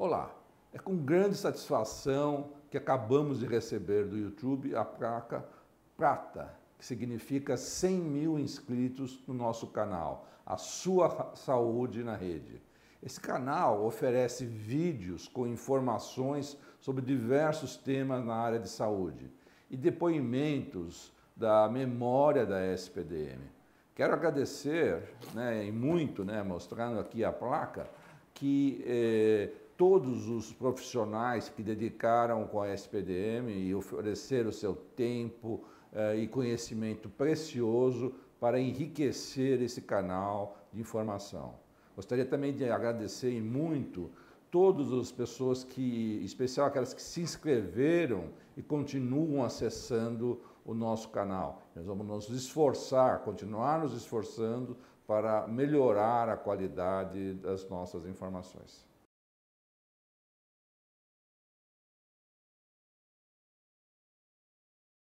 Olá, é com grande satisfação que acabamos de receber do YouTube a placa prata, que significa 100 mil inscritos no nosso canal, a sua saúde na rede. Esse canal oferece vídeos com informações sobre diversos temas na área de saúde e depoimentos da memória da SPDM. Quero agradecer, né, e muito, né, mostrando aqui a placa, que eh, todos os profissionais que dedicaram com a SPDM e ofereceram seu tempo eh, e conhecimento precioso para enriquecer esse canal de informação. Gostaria também de agradecer muito todas as pessoas que, em especial aquelas que se inscreveram e continuam acessando o nosso canal. Nós vamos nos esforçar, continuar nos esforçando para melhorar a qualidade das nossas informações.